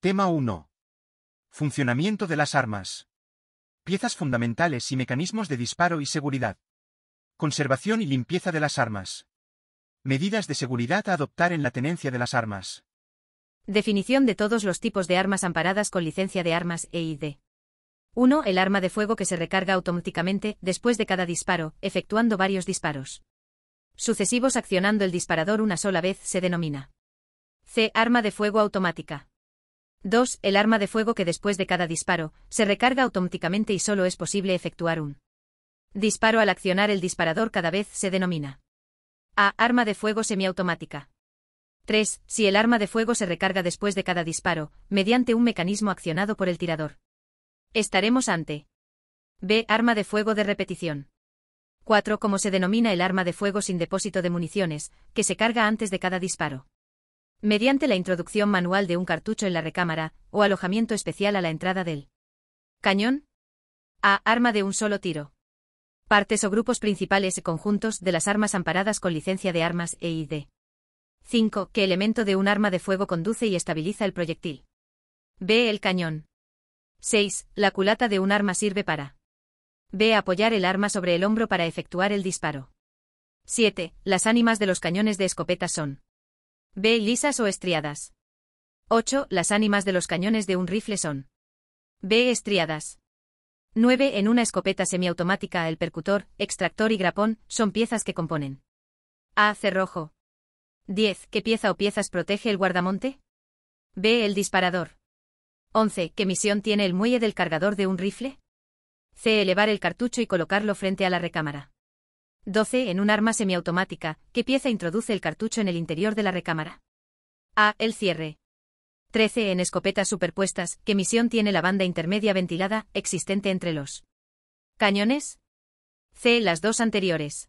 Tema 1. Funcionamiento de las armas. Piezas fundamentales y mecanismos de disparo y seguridad. Conservación y limpieza de las armas. Medidas de seguridad a adoptar en la tenencia de las armas. Definición de todos los tipos de armas amparadas con licencia de armas EID. 1. El arma de fuego que se recarga automáticamente después de cada disparo, efectuando varios disparos. Sucesivos accionando el disparador una sola vez se denomina. C. Arma de fuego automática. 2. El arma de fuego que después de cada disparo, se recarga automáticamente y solo es posible efectuar un disparo al accionar el disparador cada vez se denomina A. Arma de fuego semiautomática. 3. Si el arma de fuego se recarga después de cada disparo, mediante un mecanismo accionado por el tirador. Estaremos ante B. Arma de fuego de repetición. 4. Como se denomina el arma de fuego sin depósito de municiones, que se carga antes de cada disparo mediante la introducción manual de un cartucho en la recámara o alojamiento especial a la entrada del cañón a arma de un solo tiro. Partes o grupos principales y conjuntos de las armas amparadas con licencia de armas EID. 5. ¿Qué elemento de un arma de fuego conduce y estabiliza el proyectil? B. El cañón. 6. La culata de un arma sirve para. B. Apoyar el arma sobre el hombro para efectuar el disparo. 7. Las ánimas de los cañones de escopeta son. B. Lisas o estriadas. 8. Las ánimas de los cañones de un rifle son. B. Estriadas. 9. En una escopeta semiautomática el percutor, extractor y grapón son piezas que componen. A. Cerrojo. 10. ¿Qué pieza o piezas protege el guardamonte? B. El disparador. 11. ¿Qué misión tiene el muelle del cargador de un rifle? C. Elevar el cartucho y colocarlo frente a la recámara. 12. En un arma semiautomática, ¿qué pieza introduce el cartucho en el interior de la recámara? A. El cierre. 13. En escopetas superpuestas, ¿qué misión tiene la banda intermedia ventilada, existente entre los cañones? C. Las dos anteriores.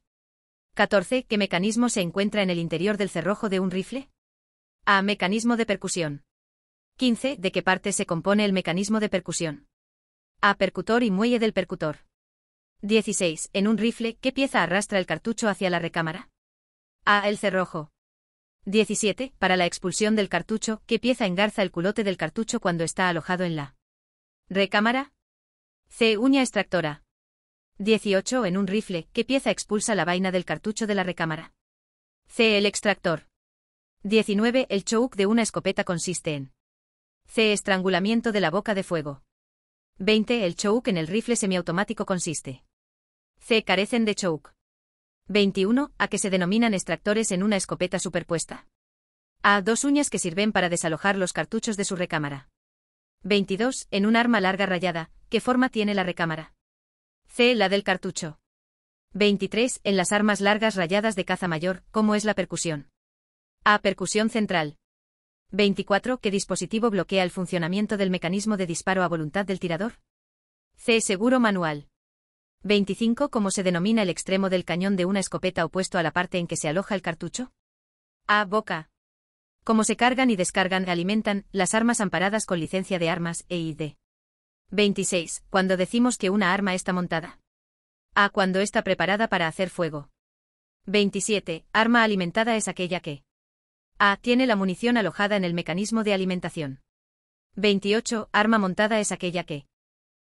14. ¿Qué mecanismo se encuentra en el interior del cerrojo de un rifle? A. Mecanismo de percusión. 15. ¿De qué parte se compone el mecanismo de percusión? A. Percutor y muelle del percutor. 16. En un rifle, ¿qué pieza arrastra el cartucho hacia la recámara? A. El cerrojo. 17. Para la expulsión del cartucho, ¿qué pieza engarza el culote del cartucho cuando está alojado en la recámara? C. Uña extractora. 18. En un rifle, ¿qué pieza expulsa la vaina del cartucho de la recámara? C. El extractor. 19. El choke de una escopeta consiste en C. Estrangulamiento de la boca de fuego. 20. El choke en el rifle semiautomático consiste C. Carecen de choke. 21. A que se denominan extractores en una escopeta superpuesta. A. Dos uñas que sirven para desalojar los cartuchos de su recámara. 22. En un arma larga rayada, ¿qué forma tiene la recámara? C. La del cartucho. 23. En las armas largas rayadas de caza mayor, ¿cómo es la percusión? A. Percusión central. 24. ¿Qué dispositivo bloquea el funcionamiento del mecanismo de disparo a voluntad del tirador? C. Seguro manual. 25. ¿Cómo se denomina el extremo del cañón de una escopeta opuesto a la parte en que se aloja el cartucho? A. Boca. ¿Cómo se cargan y descargan, alimentan, las armas amparadas con licencia de armas, E D? 26. Cuando decimos que una arma está montada. A. Cuando está preparada para hacer fuego. 27. Arma alimentada es aquella que. A. Tiene la munición alojada en el mecanismo de alimentación. 28. Arma montada es aquella que.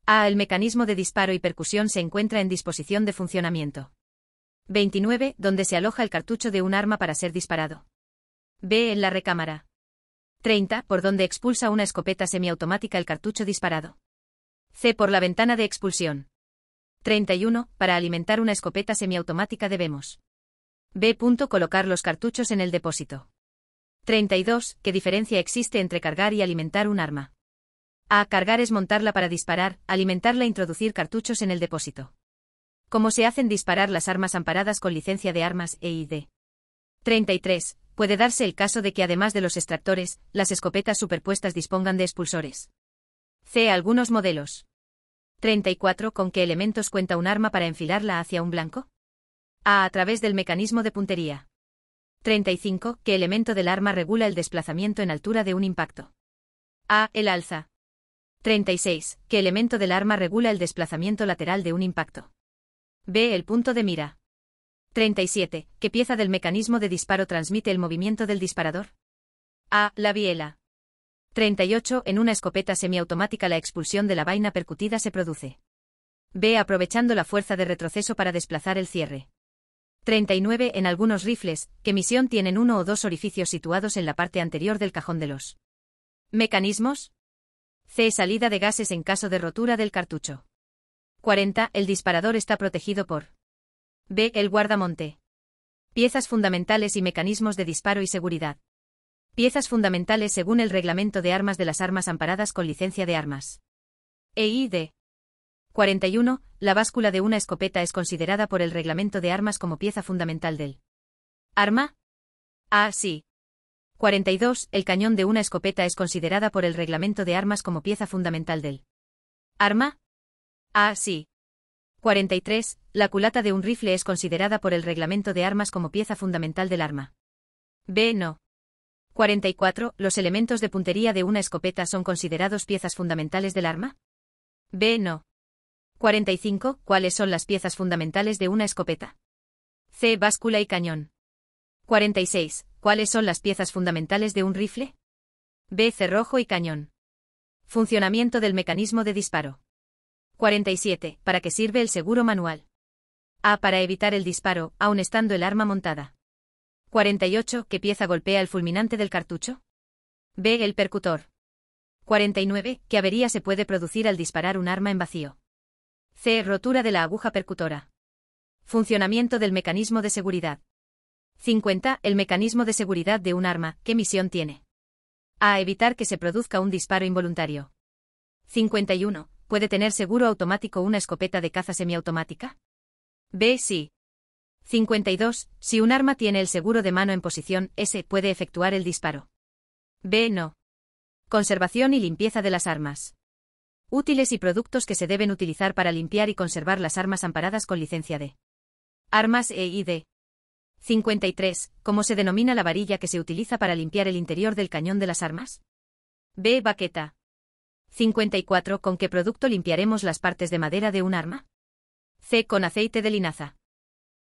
A. El mecanismo de disparo y percusión se encuentra en disposición de funcionamiento. 29. Donde se aloja el cartucho de un arma para ser disparado. B. En la recámara. 30. Por donde expulsa una escopeta semiautomática el cartucho disparado. C. Por la ventana de expulsión. 31. Para alimentar una escopeta semiautomática debemos. B. Colocar los cartuchos en el depósito. 32. ¿Qué diferencia existe entre cargar y alimentar un arma? A cargar es montarla para disparar, alimentarla e introducir cartuchos en el depósito. ¿Cómo se hacen disparar las armas amparadas con licencia de armas e EID. 33. Puede darse el caso de que además de los extractores, las escopetas superpuestas dispongan de expulsores. C. Algunos modelos. 34. ¿Con qué elementos cuenta un arma para enfilarla hacia un blanco? A. A través del mecanismo de puntería. 35. ¿Qué elemento del arma regula el desplazamiento en altura de un impacto? A. El alza. 36. ¿Qué elemento del arma regula el desplazamiento lateral de un impacto? B. El punto de mira. 37. ¿Qué pieza del mecanismo de disparo transmite el movimiento del disparador? A. La biela. 38. En una escopeta semiautomática la expulsión de la vaina percutida se produce. B. Aprovechando la fuerza de retroceso para desplazar el cierre. 39. En algunos rifles, ¿qué misión tienen uno o dos orificios situados en la parte anterior del cajón de los mecanismos? C. Salida de gases en caso de rotura del cartucho. 40. El disparador está protegido por B. El guardamonte. Piezas fundamentales y mecanismos de disparo y seguridad. Piezas fundamentales según el Reglamento de Armas de las Armas Amparadas con Licencia de Armas. E. I. D. 41. La báscula de una escopeta es considerada por el Reglamento de Armas como pieza fundamental del arma. A. Sí. 42. El cañón de una escopeta es considerada por el reglamento de armas como pieza fundamental del arma. Ah, sí. 43. La culata de un rifle es considerada por el reglamento de armas como pieza fundamental del arma. B. No. 44. Los elementos de puntería de una escopeta son considerados piezas fundamentales del arma. B. No. 45. ¿Cuáles son las piezas fundamentales de una escopeta? C. Báscula y cañón. 46. ¿Cuáles son las piezas fundamentales de un rifle? B. Cerrojo y cañón. Funcionamiento del mecanismo de disparo. 47. ¿Para qué sirve el seguro manual? A. Para evitar el disparo, aun estando el arma montada. 48. ¿Qué pieza golpea el fulminante del cartucho? B. El percutor. 49. ¿Qué avería se puede producir al disparar un arma en vacío? C. Rotura de la aguja percutora. Funcionamiento del mecanismo de seguridad. 50. El mecanismo de seguridad de un arma, ¿qué misión tiene? A. Evitar que se produzca un disparo involuntario. 51. ¿Puede tener seguro automático una escopeta de caza semiautomática? B. Sí. 52. Si un arma tiene el seguro de mano en posición S, puede efectuar el disparo. B. No. Conservación y limpieza de las armas. Útiles y productos que se deben utilizar para limpiar y conservar las armas amparadas con licencia de armas E y D. 53. ¿Cómo se denomina la varilla que se utiliza para limpiar el interior del cañón de las armas? B. Baqueta. 54. ¿Con qué producto limpiaremos las partes de madera de un arma? C. Con aceite de linaza.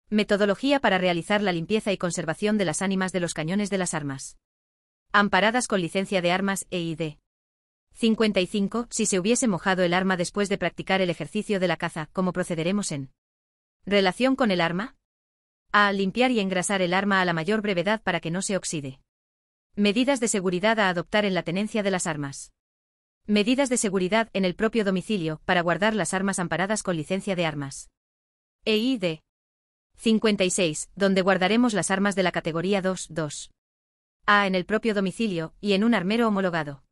Metodología para realizar la limpieza y conservación de las ánimas de los cañones de las armas. Amparadas con licencia de armas E D. 55. Si se hubiese mojado el arma después de practicar el ejercicio de la caza, ¿cómo procederemos en relación con el arma? A limpiar y engrasar el arma a la mayor brevedad para que no se oxide. Medidas de seguridad a adoptar en la tenencia de las armas. Medidas de seguridad en el propio domicilio para guardar las armas amparadas con licencia de armas. E EID 56, donde guardaremos las armas de la categoría 2-2. A en el propio domicilio y en un armero homologado.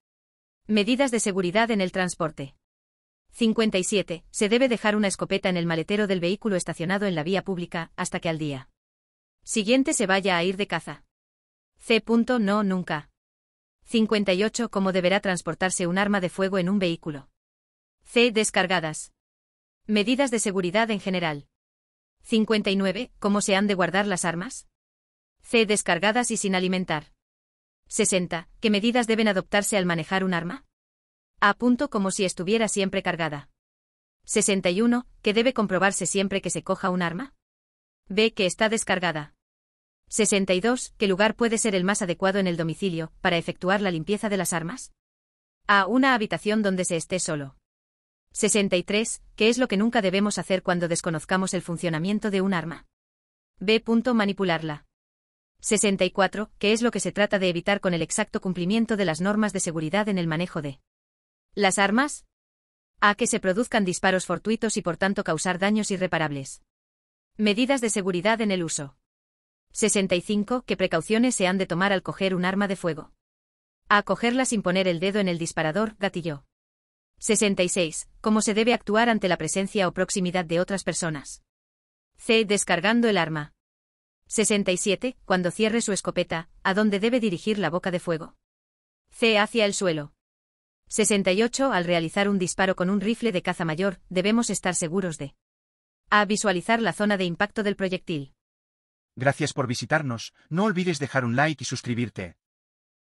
Medidas de seguridad en el transporte. 57. Se debe dejar una escopeta en el maletero del vehículo estacionado en la vía pública, hasta que al día Siguiente se vaya a ir de caza. C. No nunca. 58. Cómo deberá transportarse un arma de fuego en un vehículo. C. Descargadas. Medidas de seguridad en general. 59. ¿Cómo se han de guardar las armas? C. Descargadas y sin alimentar. 60. ¿Qué medidas deben adoptarse al manejar un arma? A. Punto como si estuviera siempre cargada. 61. ¿Qué debe comprobarse siempre que se coja un arma? B. Que está descargada. 62. ¿Qué lugar puede ser el más adecuado en el domicilio para efectuar la limpieza de las armas? A. Una habitación donde se esté solo. 63. ¿Qué es lo que nunca debemos hacer cuando desconozcamos el funcionamiento de un arma? B. Manipularla. 64. ¿Qué es lo que se trata de evitar con el exacto cumplimiento de las normas de seguridad en el manejo de las armas? A. Que se produzcan disparos fortuitos y por tanto causar daños irreparables. Medidas de seguridad en el uso. 65. ¿Qué precauciones se han de tomar al coger un arma de fuego? A cogerla sin poner el dedo en el disparador, gatillo. 66. ¿Cómo se debe actuar ante la presencia o proximidad de otras personas? C. Descargando el arma. 67. Cuando cierre su escopeta, ¿a dónde debe dirigir la boca de fuego? C. Hacia el suelo. 68. Al realizar un disparo con un rifle de caza mayor, debemos estar seguros de a visualizar la zona de impacto del proyectil. Gracias por visitarnos, no olvides dejar un like y suscribirte.